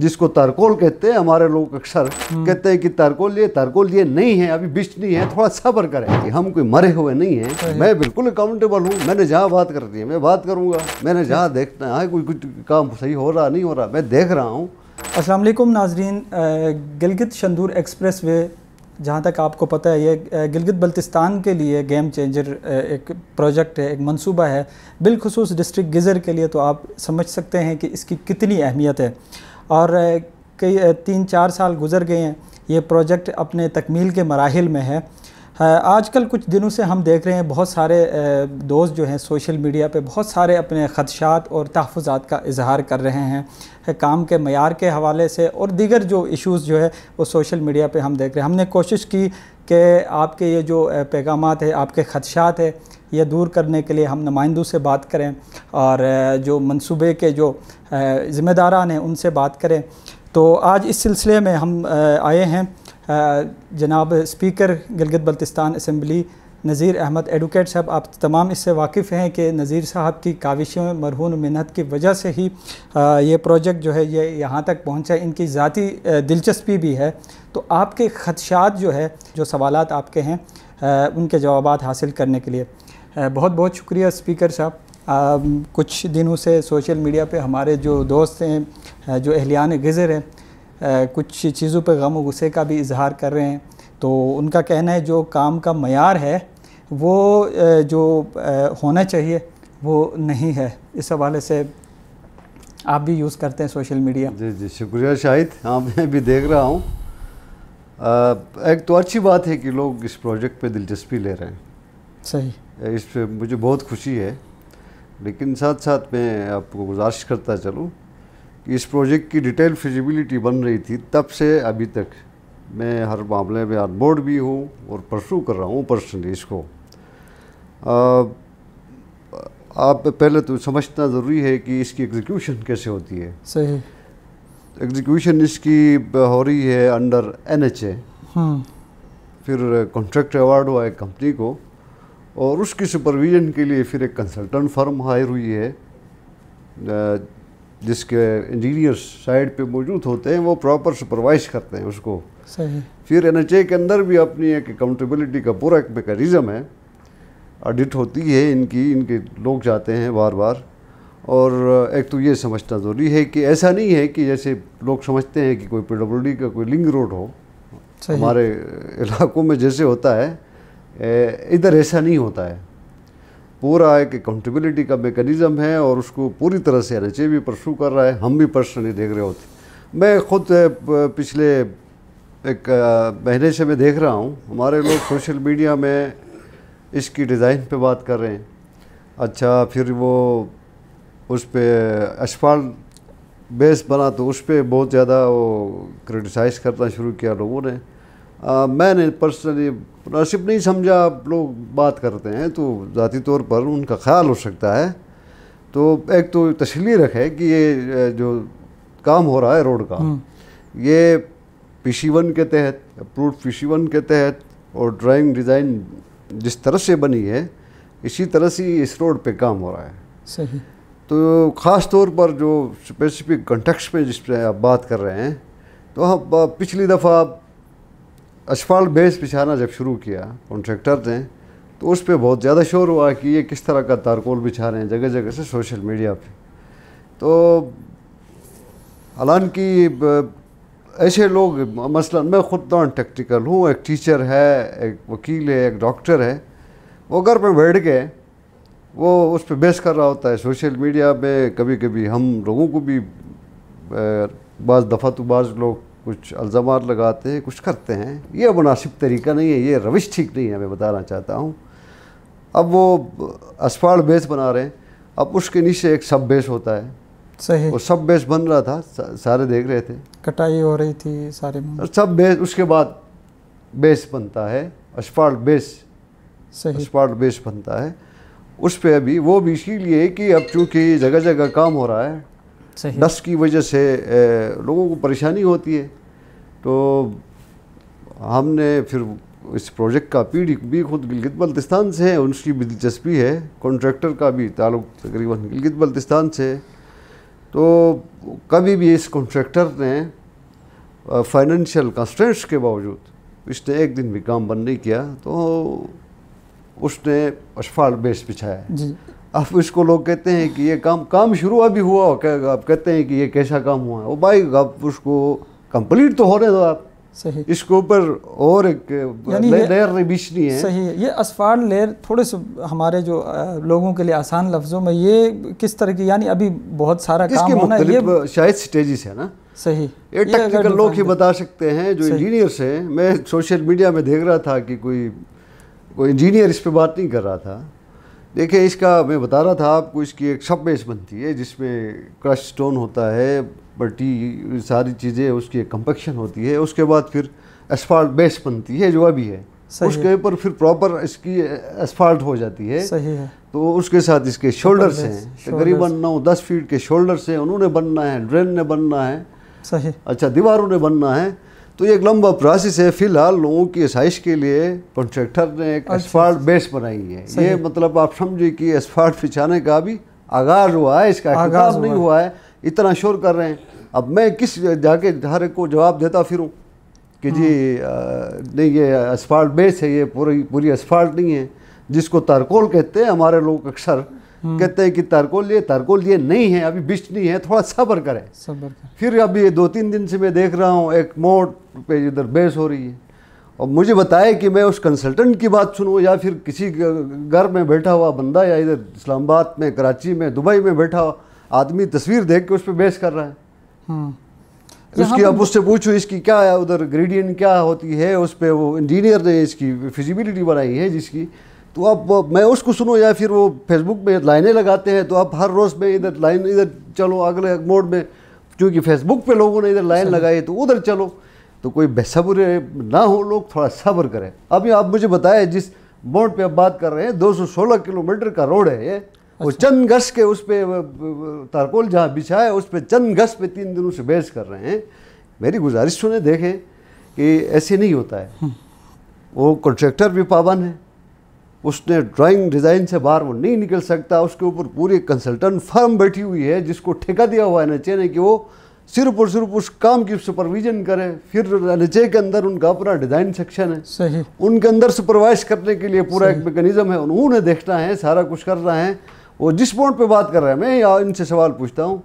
जिसको तरकोल कहते हैं हमारे लोग अक्सर हम्म। कहते हैं कि तरकोल ये तरकोल ये नहीं है अभी बिच नहीं है थोड़ा सबर करें कि हम कोई मरे हुए नहीं हैं मैं बिल्कुल अकाउंटेबल हूँ मैंने जहाँ बात कर दी है मैं बात करूँगा मैंने जहाँ देखना है कोई कुछ काम सही हो रहा नहीं हो रहा मैं देख रहा हूँ असल नाजरीन गिलगित शंदूर एक्सप्रेस वे जहाँ तक आपको पता है ये गिलगित बल्तिस्तान के लिए गेम चेंजर एक प्रोजेक्ट है एक मनसूबा है बिलखसूस डिस्ट्रिक्ट गिज़र के लिए तो आप समझ सकते हैं कि इसकी कितनी अहमियत है और कई तीन चार साल गुजर गए हैं ये प्रोजेक्ट अपने तकमील के मराहल में है आजकल कुछ दिनों से हम देख रहे हैं बहुत सारे दोस्त जो हैं सोशल मीडिया पे बहुत सारे अपने खदशात और तहफ़ात का इजहार कर रहे हैं काम के मैार के हवाले से और दीगर जो इश्यूज़ जो है वो सोशल मीडिया पे हम देख रहे हैं हमने कोशिश की कि आपके ये जो पैगाम है आपके खदशात है यह दूर करने के लिए हम नुमाइंदों से बात करें और जो मनसूबे के जो ज़िम्मेदारान हैं उनसे बात करें तो आज इस सिलसिले में हम आए हैं जनाब speaker Gilgit Baltistan assembly Nazir Ahmed advocate साहब आप तमाम इससे वाकिफ़ हैं कि नज़ीर साहब की काविशों मरहून मेहनत की वजह से ही ये प्रोजेक्ट जो है ये यहाँ तक पहुँचा इनकी ज़ाती दिलचस्पी भी है तो आपके खदशात जो है जो सवालत आपके हैं उनके जवाब हासिल करने के लिए बहुत बहुत शुक्रिया स्पीकर साहब कुछ दिनों से सोशल मीडिया पे हमारे जो दोस्त हैं जो अहलियान गज़र हैं कुछ चीज़ों पर गम गुस्से का भी इजहार कर रहे हैं तो उनका कहना है जो काम का मैार है वो जो होना चाहिए वो नहीं है इस हवाले से आप भी यूज़ करते हैं सोशल मीडिया जी जी शुक्रिया शाहिद हाँ मैं भी देख रहा हूँ एक तो अच्छी बात है कि लोग इस प्रोजेक्ट पे दिलचस्पी ले रहे हैं सही इस पर मुझे बहुत खुशी है लेकिन साथ साथ मैं आपको गुजारिश करता चलूँ कि इस प्रोजेक्ट की डिटेल फिजिबिलिटी बन रही थी तब से अभी तक मैं हर मामले में ऑन बोर्ड भी हूँ और परसू कर रहा हूँ पर्सनली इसको आप पहले तो समझना ज़रूरी है कि इसकी एग्जीक्यूशन कैसे होती है सही एग्जीक्यूशन इसकी हो रही है अंडर एन एच ए फिर कॉन्ट्रैक्ट अवार्ड हुआ है कंपनी को और उसकी सुपरविज़न के लिए फिर एक कंसल्टेंट फर्म हायर हुई है जिसके इंजीनियर्स साइड पे मौजूद होते हैं वो प्रॉपर सुपरवाइज करते हैं उसको सही फिर एन के अंदर भी अपनी एक अकाउंटेबिलिटी का पूरा एक मेकनिज़म है ऑडिट होती है इनकी इनके लोग जाते हैं बार बार और एक तो ये समझना ज़रूरी है कि ऐसा नहीं है कि जैसे लोग समझते हैं कि कोई पी का कोई लिंक रोड हो हमारे इलाकों में जैसे होता है इधर ऐसा नहीं होता है पूरा एक अकाउंटेबिलिटी का मेकनिज़म है और उसको पूरी तरह से एनएचए भी परसू कर रहा है हम भी पर्सनली देख रहे होते मैं खुद पिछले एक महीने से मैं देख रहा हूँ हमारे लोग सोशल मीडिया में इसकी डिज़ाइन पे बात कर रहे हैं अच्छा फिर वो उस पर अशफाल बेस बना तो उस पर बहुत ज़्यादा वो क्रिटिसाइज़ करना शुरू किया लोगों ने आ, मैंने पर्सनली मुनासिब नहीं समझा आप लोग बात करते हैं तो ज़ाती तौर पर उनका ख्याल हो सकता है तो एक तो तसली रखे कि ये जो काम हो रहा है रोड का हम्म। ये पी सी वन के तहत अप्रूव पी सी वन के तहत और ड्राइंग डिज़ाइन जिस तरह से बनी है इसी तरह से इस रोड पे काम हो रहा है सही तो ख़ास तौर पर जो स्पेसिफिक कंटेक्स पे जिस पर आप बात कर रहे हैं तो हम पिछली दफ़ा अशफाल बेस बिछाना जब शुरू किया कॉन्ट्रेक्टर ने तो उस पर बहुत ज़्यादा शोर हुआ कि ये किस तरह का तारकोल बिछा रहे हैं जगह जगह से सोशल मीडिया पे तो हालांकि ऐसे लोग मसलन मैं ख़ुद नॉन टेक्टिकल हूँ एक टीचर है एक वकील है एक डॉक्टर है वो घर पे बैठ गए वो उस पर बेस कर रहा होता है सोशल मीडिया पे कभी कभी हम लोगों को भी बाज़ दफ़ा तो बाज़ लोग कुछ अल्ज़ाम लगाते हैं कुछ करते हैं ये मुनासिब तरीका नहीं है ये रविश ठीक नहीं है मैं बताना चाहता हूँ अब वो असफाड़ बेस बना रहे हैं अब उसके नीचे एक सब बेस होता है सही वो सब बेस बन रहा था सारे देख रहे थे कटाई हो रही थी सारे सब बेस उसके बाद बेस बनता है असफाड़ बेस सही असफाड़ बेस बनता है उस पर अभी वो भी इसीलिए कि अब चूँकि जगह जगह काम हो रहा है डस्ट की वजह से लोगों को परेशानी होती है तो हमने फिर इस प्रोजेक्ट का पीढ़ी भी खुद गिलगित बल्तिस्तान से है उनकी भी दिलचस्पी है कॉन्ट्रैक्टर का भी ताल्लुक तकरीबन गिलगित बल्तिस्तान से तो कभी भी इस कॉन्ट्रैक्टर ने फाइनेंशियल कंस्ट्रेंट्स के बावजूद इसने एक दिन भी काम बंद नहीं किया तो उसने अशफाल बेस बिछाया अब उसको लोग कहते हैं कि ये काम काम शुरू अभी हुआ हो क्या आप कहते हैं कि ये कैसा काम हुआ है वो भाई अब उसको कंप्लीट तो रहे दो आप सही इसके ऊपर और एक लेयर बीचनी है सही है ये असफार लेयर थोड़े से हमारे जो लोगों के लिए आसान लफ्ज़ों में ये किस तरह की यानी अभी बहुत सारा काम होना ये शायद स्टेजेस है ना सही ये टेक्निकल लोग ही बता सकते हैं जो इंजीनियर्स हैं मैं सोशल मीडिया में देख रहा था कि कोई कोई इंजीनियर इस पर बात नहीं कर रहा था देखिए इसका मैं बता रहा था आपको इसकी एक सब बेस बनती है जिसमें क्रश स्टोन होता है बटी सारी चीज़ें उसकी एक कंपेक्शन होती है उसके बाद फिर एसफाल्ट बेस बनती है जो अभी है उसके ऊपर फिर प्रॉपर इसकी एसफाल्ट हो जाती है सही है तो उसके साथ इसके शोल्डर्स हैं तकरीबन तो नौ दस फीट के शोल्डर हैं उन्होंने बनना है ड्रेन ने बनना है सही अच्छा दीवारों ने बनना है तो ये एक लंबा प्रोसेस है फिलहाल लोगों की आसाइश के लिए कॉन्ट्रैक्टर ने एक एसफाल्ट अच्छा, अच्छा। बेस बनाई है ये मतलब आप समझिए कि एसफाल्ट बिछाने का भी आगाज हुआ है इसका आगाज नहीं हुआ है इतना शोर कर रहे हैं अब मैं किस जाके हर को जवाब देता फिर कि जी आ, हम्म। नहीं ये एसफाल्ट बेस है ये पूरी पूरी एसफाल्ट नहीं है जिसको तारकोल कहते हैं हमारे लोग अक्सर हम्म। कहते हैं कि तरकोल ये तरकोल ये नहीं है अभी बिस्ट नहीं है थोड़ा सब्र करें सब्र करें फिर अभी दो तीन दिन से मैं देख रहा हूँ एक मोट पे इधर बेस हो रही है और मुझे बताए कि मैं उस कंसल्टेंट की बात सुनूँ या फिर किसी घर में बैठा हुआ बंदा या इधर इस्लामाबाद में कराची में दुबई में बैठा हुआ आदमी तस्वीर देख के उस पर बेस कर रहा है हम्म। उसकी अब उससे पूछो इसकी क्या है उधर ग्रेडियन क्या होती है उस पर वो इंजीनियर ने इसकी फिजिबिलिटी बनाई है जिसकी तो आप मैं उसको सुनो या फिर वो फेसबुक में लाइनें लगाते हैं तो आप हर रोज़ में इधर लाइन इधर चलो अगले मोड में क्योंकि फेसबुक पे लोगों ने इधर लाइन लगाई तो उधर चलो तो कोई बेसब्र ना हो लोग थोड़ा सब्र करें अभी आप मुझे बताएं जिस मोड पे आप बात कर रहे हैं 216 किलोमीटर का रोड है ये वो अच्छा। चंद गश के उस पर तारकोल जहाँ बिछा है उस पर चंद गश पे तीन दिनों से बहस कर रहे हैं मेरी गुजारिश सुने देखें कि ऐसे नहीं होता है हम्म। वो कॉन्ट्रैक्टर भी पाबंद है उसने ड्राइंग डिज़ाइन से बाहर वो नहीं निकल सकता उसके ऊपर पूरी कंसल्टेंट फर्म बैठी हुई है जिसको ठेका दिया हुआ है एनएचए ने कि वो सिर्फ और सिर्फ उस काम की सुपरविजन करें फिर नचे के अंदर उनका अपना डिज़ाइन सेक्शन है सही उनके अंदर सुपरवाइज करने के लिए पूरा एक मेकनिज़म है उन्होंने देखना है सारा कुछ करना है वो जिस मोड पर बात कर रहे हैं मैं या इनसे सवाल पूछता हूँ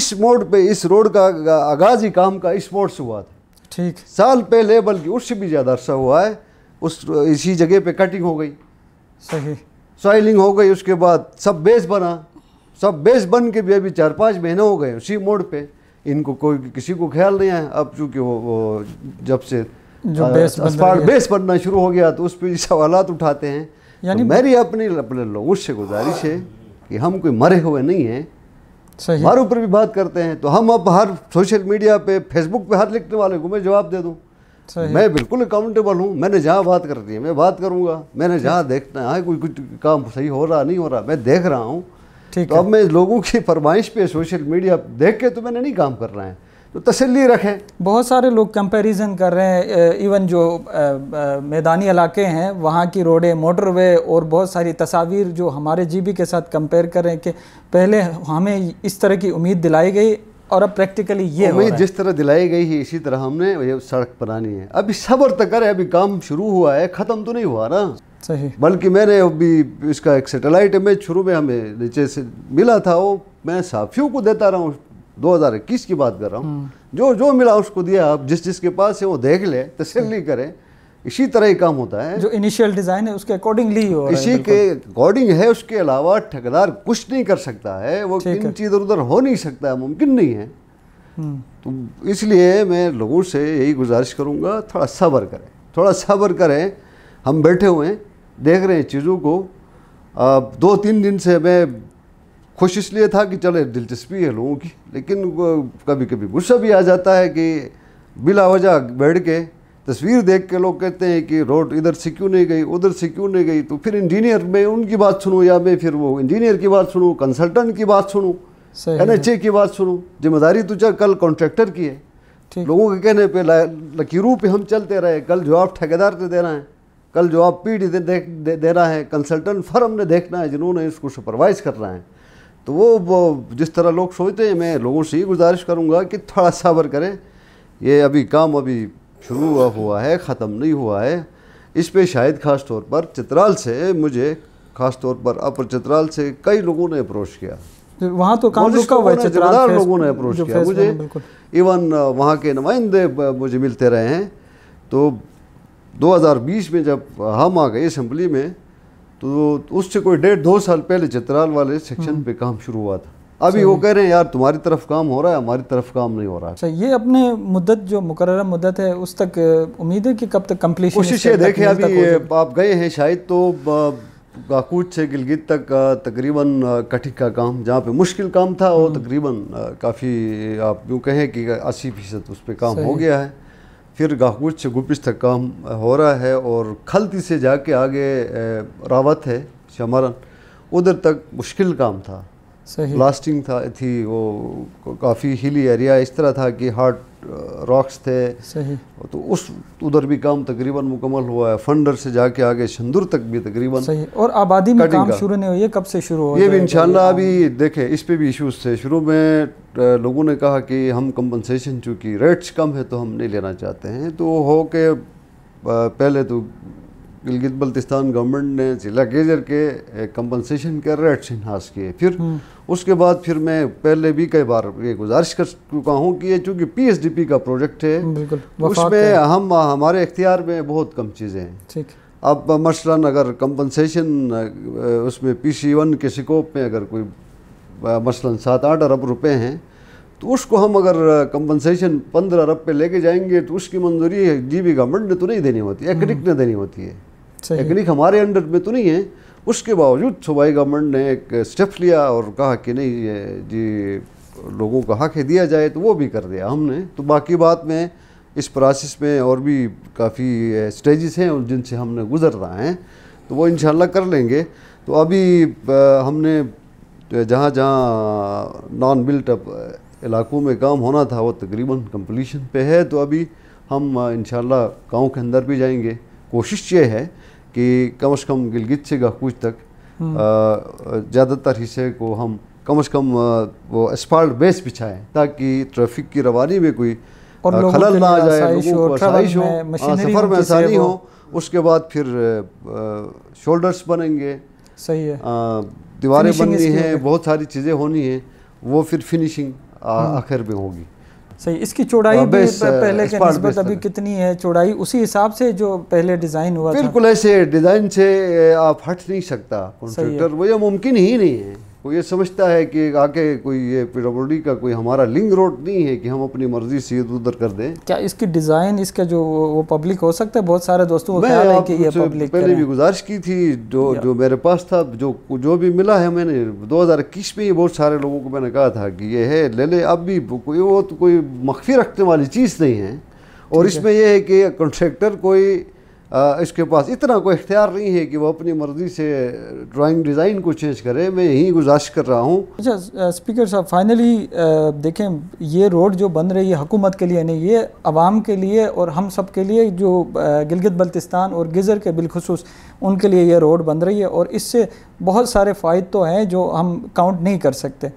इस मोड पे इस रोड का आगाज़ ही काम का इस मोड से हुआ था ठीक साल पहले बल्कि उससे भी ज़्यादा अरसा हुआ है उस इसी जगह पे कटिंग हो गई सही सॉइलिंग हो गई उसके बाद सब बेस बना सब बेस बन के भी अभी चार पाँच महीने हो गए उसी मोड़ पे इनको कोई किसी को ख्याल नहीं आया अब चूंकि वो, वो जब से जो बेस बन बेस बनना शुरू हो गया तो उस पर सवाल उठाते हैं यानी तो मेरी अपनी अपने लोगों से गुजारिश है कि हम कोई मरे हुए नहीं हैं हमारे ऊपर भी बात करते हैं तो हम अब हर सोशल मीडिया पे फेसबुक पे हर लिखने वाले को मैं जवाब दे दूँ मैं बिल्कुल अकाउंटेबल हूँ मैंने जहाँ बात कर दी है मैं बात करूँगा मैंने जहाँ देखना है कोई कुछ काम सही हो रहा नहीं हो रहा मैं देख रहा हूँ तो अब मैं लोगों की फरमाइश पे सोशल मीडिया देख के तो मैंने नहीं काम कर रहा है तो तसली रखें बहुत सारे लोग कंपैरिजन कर रहे हैं इवन जो मैदानी इलाके हैं वहाँ की रोडें मोटरवे और बहुत सारी तस्वीर जो हमारे जीबी के साथ कंपेयर कर रहे हैं कि पहले हमें इस तरह की उम्मीद दिलाई गई और अब प्रैक्टिकली ये हो जिस तरह दिलाई गई है इसी तरह हमने ये सड़क बनानी है अभी सब्र तक तो अभी काम शुरू हुआ है ख़त्म तो नहीं हुआ ना सही बल्कि मैंने अभी इसका एक सेटेलाइट इमेज शुरू में हमें नीचे से मिला था वो मैं साफियों को देता रहा हूँ दो की बात कर रहा हूँ हम्म। जो जो मिला उसको दिया आप जिस जिसके पास है वो देख ले तसली करें इसी तरह ही काम होता है जो इनिशियल डिज़ाइन है उसके अकॉर्डिंगली हो इसी के अकॉर्डिंग है उसके अलावा ठेकेदार कुछ नहीं कर सकता है वो इन चीज़ उधर हो नहीं सकता है मुमकिन नहीं है हम्म। तो इसलिए मैं लोगों से यही गुजारिश करूंगा थोड़ा सब्र करें थोड़ा सब्र करें हम बैठे हुए हैं देख रहे हैं चीज़ों को अब दो तीन दिन से मैं खुश इसलिए था कि चले दिलचस्पी है लोगों की लेकिन कभी कभी गुस्सा भी आ जाता है कि बिला वजह बैठ के तस्वीर देख के लोग कहते हैं कि रोड इधर से क्यों नहीं गई उधर से क्यों नहीं गई तो फिर इंजीनियर में उनकी बात सुनूँ या मैं फिर वो इंजीनियर की बात सुनूँ कंसल्टेंट की बात सुनूँ एन एच ए की बात सुनूँ जिम्मेदारी तो चाहे कल कॉन्ट्रैक्टर की है लोगों के कहने पर लकीरों पर हम चलते रहे कल जवाब ठेकेदार ने देना है कल पी डी दे, दे, दे, रहा है कंसल्टेंट फर्म ने देखना है जिन्होंने इसको सुपरवाइज करना है तो वो, वो जिस तरह लोग सोचते हैं मैं लोगों से ये गुजारिश करूँगा कि थोड़ा साबर करें ये अभी काम अभी शुरू हुआ हुआ है ख़त्म नहीं हुआ है इस पे शायद ख़ास तौर पर चित्राल से मुझे ख़ास तौर पर अपर चित्राल से कई लोगों ने अप्रोच किया तो वहाँ तो काम रुका हुआ है चित्राल लोगों ने अप्रोच किया मुझे इवन वहाँ के नुमाइंदे मुझे मिलते रहे हैं तो 2020 में जब हम आ गए असम्बली में तो उससे कोई डेढ़ दो साल पहले चित्राल वाले सेक्शन हम्म। पे काम शुरू हुआ था अभी वो कह रहे हैं यार तुम्हारी तरफ काम हो रहा है हमारी तरफ काम नहीं हो रहा है अच्छा ये अपने मुद्दत जो मुकर मुद्दत है उस तक उम्मीद है कि कब तक कम्प्लीट कोशिश है देखें अभी आप गए हैं शायद तो काकूट से गिलगित तक तकरीबन कठिक का काम जहाँ पे मुश्किल काम था वो हम्म। तकरीबन काफ़ी आप यूँ कहें कि अस्सी फीसद उस पर काम हो गया है फिर गाहकुट से गुपिश तक काम हो रहा है और खलती से जाके आगे रावत है शमरन उधर तक मुश्किल काम था ब्लास्टिंग था थी वो काफ़ी हिली एरिया इस तरह था कि हार्ट रॉक्स uh, थे सही तो उस उधर भी काम तकरीबन मुकम्मल हुआ है फंडर से जाके आगे शंदूर तक भी तकरीबन सही और आबादी में काम शुरू नहीं हुई है कब से शुरू हो ये भी तो इंशाल्लाह अभी देखें इस पे भी इश्यूज थे शुरू में uh, लोगों ने कहा कि हम कंपनसेशन चूँकि रेट्स कम है तो हम नहीं लेना चाहते हैं तो हो के uh, पहले तो गिलगित बल्तिस्तान गवर्नमेंट ने ज़िला गेजर के कंपनसेशन के रेट्स इन्हास किए फिर हम्म। उसके बाद फिर मैं पहले भी कई बार ये गुजारिश कर चुका हूँ कि ये चूँकि पी का प्रोजेक्ट है उसमें हम हमारे इख्तियार में बहुत कम चीज़ें हैं अब मसलन अगर कंपनसेशन उसमें पी सी वन के स्कोप में अगर कोई मसलन सात आठ अरब रुपये हैं तो उसको हम अगर कंपनसेशन पंद्रह अरब पे लेके जाएंगे तो उसकी मंजूरी जी बी गवर्नमेंट ने तो नहीं देनी होती है हम्म। ने देनी होती है टेक्निक हमारे अंडर में तो नहीं है उसके बावजूद सूबाई गवर्नमेंट ने एक स्टेप लिया और कहा कि नहीं जी लोगों का हक दिया जाए तो वो भी कर दिया हमने तो बाकी बात में इस प्रोसेस में और भी काफ़ी स्टेजेस हैं और जिनसे हमने गुजर रहा है तो वो इन कर लेंगे तो अभी हमने जहाँ जहाँ नॉन बिल्ट अप इलाकों में काम होना था वो तकरीबन कम्पलीशन पे है तो अभी हम इन गांव के अंदर भी जाएंगे कोशिश ये है कि कम से कम गिलगित से गहकूज तक हम्म। ज़्यादातर हिस्से को हम कम से कम वो एसफाल्ट बेस बिछाएं ताकि ट्रैफिक की रवानी में कोई खलल ना आ जाए लोगों सफ़र में हाँ, आसानी हो उसके बाद फिर शोल्डर्स बनेंगे सही है दीवारें बननी हैं बहुत सारी चीज़ें होनी हैं वो फिर फिनिशिंग हम्म। आखिर में होगी सही इसकी चौड़ाई भी पहले के नस्बत अभी कितनी है चौड़ाई उसी हिसाब से जो पहले डिज़ाइन हुआ बिल्कुल ऐसे डिज़ाइन से आप हट नहीं सकता वो ये मुमकिन ही नहीं है वो ये समझता है कि आके कोई ये पीडब्ल्यूडी का कोई हमारा लिंक रोड नहीं है कि हम अपनी मर्जी से इधर उधर कर दें क्या इसकी डिज़ाइन इसका जो वो पब्लिक हो सकता है बहुत सारे दोस्तों मैं ख्याल है कि ये पब्लिक पहले भी गुजारिश की थी जो जो मेरे पास था जो जो भी मिला है मैंने इक्कीस में ही बहुत सारे लोगों को मैंने कहा था कि ये है ले ले अब भी कोई वो तो कोई मख्फी रखने वाली चीज़ नहीं है और इसमें यह है कि कॉन्ट्रेक्टर कोई इसके पास इतना कोई इख्तियार नहीं है कि वो अपनी मर्ज़ी से ड्राइंग डिज़ाइन को चेंज करे मैं यही गुजारिश कर रहा हूँ अच्छा स्पीकर साहब फाइनली देखें ये रोड जो बन रही है हुकूमत के लिए नहीं ये आवाम के लिए और हम सब के लिए जो गिलगित बल्तिस्तान और गिज़र के बिलखसूस उनके लिए ये रोड बन रही है और इससे बहुत सारे फ़ायदे तो हैं जो हम काउंट नहीं कर सकते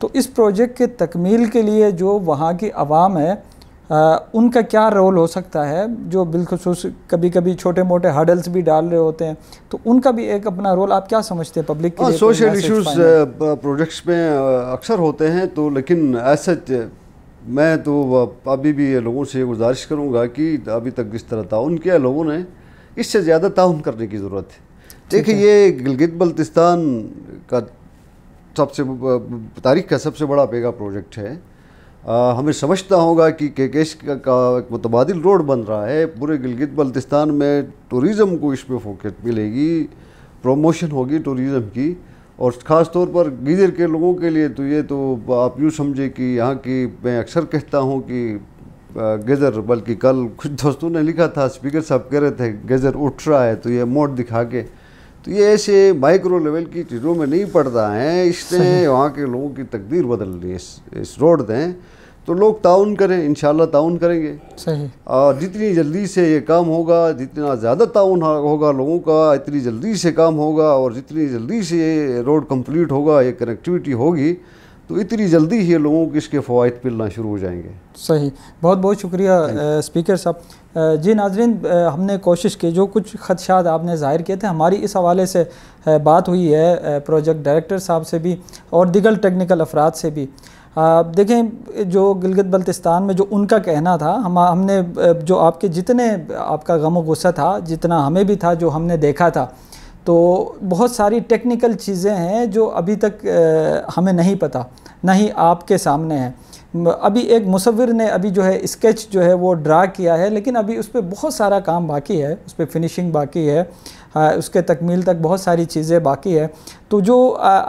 तो इस प्रोजेक्ट के तकमील के लिए जो वहाँ की आवाम है आ, उनका क्या रोल हो सकता है जो बिलखसूस कभी कभी छोटे मोटे हडल्स भी डाल रहे होते हैं तो उनका भी एक अपना रोल आप क्या समझते हैं पब्लिक के सोशल इश्यूज प्रोजेक्ट्स में अक्सर होते हैं तो लेकिन ऐसा मैं तो अभी भी लोगों से गुजारिश करूँगा कि अभी तक जिस तरह ताउन किया लोगों ने इससे ज़्यादा ताउन करने की ज़रूरत है देखिए ये गिलगित बल्तिस्तान का सबसे तारीख का सबसे बड़ा पेगा प्रोजेक्ट है आ, हमें समझता होगा कि के केकेश का, का एक मुतबादल रोड बन रहा है पूरे गिलगित बल्तिस्तान में टूरिज़म को इसमें फोकस मिलेगी प्रमोशन होगी टूरिज़म की और ख़ास तौर पर गीजर के लोगों के लिए तो ये तो आप यूँ समझे कि यहाँ की मैं अक्सर कहता हूँ कि गजर बल्कि कल कुछ दोस्तों ने लिखा था स्पीकर साहब कह रहे थे गजर उठ रहा है तो ये मोड़ दिखा के तो ये ऐसे माइक्रो लेवल की चीज़ों में नहीं पड़ता है इसने वहाँ के लोगों की तकदीर बदल ली इस, इस रोड ने तो लोग ताउन करें इन ताउन करेंगे सही और जितनी जल्दी से ये काम होगा जितना ज़्यादा ताउन होगा लोगों का इतनी जल्दी से काम होगा और जितनी जल्दी से ये रोड कंप्लीट होगा ये कनेक्टिविटी होगी तो इतनी जल्दी ही लोगों के इसके फ़वाद मिलना शुरू हो जाएंगे सही बहुत बहुत शुक्रिया स्पीकर साहब जी नाजरीन हमने कोशिश की जो कुछ खदशात आपने ज़ाहिर किए थे हमारी इस हवाले से बात हुई है प्रोजेक्ट डायरेक्टर साहब से भी और दिगल टेक्निकल अफराद से भी आप देखें जो गिलगित बल्तिस्तान में जो उनका कहना था हम हमने जो आपके जितने आपका गम गुस्सा था जितना हमें भी था जो हमने देखा था तो बहुत सारी टेक्निकल चीज़ें हैं जो अभी तक हमें नहीं पता ना ही आपके सामने हैं अभी एक मुसविर ने अभी जो है स्केच जो है वो ड्रा किया है लेकिन अभी उस पर बहुत सारा काम बाकी है उस पर फिनिशिंग बाकी है आ, उसके तकमील तक बहुत सारी चीज़ें बाकी है तो जो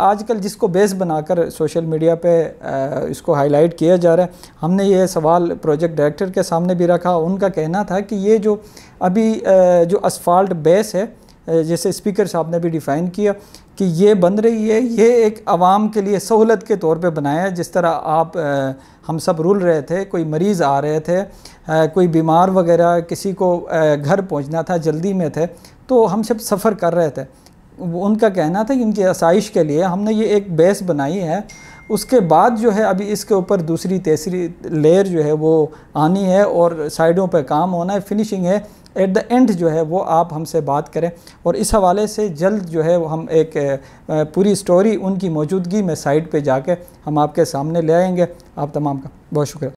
आजकल जिसको बेस बनाकर सोशल मीडिया पे आ, इसको हाईलाइट किया जा रहा है हमने ये सवाल प्रोजेक्ट डायरेक्टर के सामने भी रखा उनका कहना था कि ये जो अभी आ, जो असफाल्ट बेस है जैसे स्पीकर साहब ने भी डिफ़ाइन किया कि ये बन रही है ये एक आवाम के लिए सहूलत के तौर पे बनाया जिस तरह आप आ, हम सब रुल रहे थे कोई मरीज़ आ रहे थे आ, कोई बीमार वगैरह किसी को आ, घर पहुंचना था जल्दी में थे तो हम सब सफ़र कर रहे थे उनका कहना था कि इनकी आसाइश के लिए हमने ये एक बेस बनाई है उसके बाद जो है अभी इसके ऊपर दूसरी तीसरी लेयर जो है वो आनी है और साइडों पर काम होना है फिनिशिंग है एट द एंड जो है वो आप हमसे बात करें और इस हवाले से जल्द जो है हम एक पूरी स्टोरी उनकी मौजूदगी में साइट पे जाके हम आपके सामने ले आएंगे आप तमाम का बहुत शुक्रिया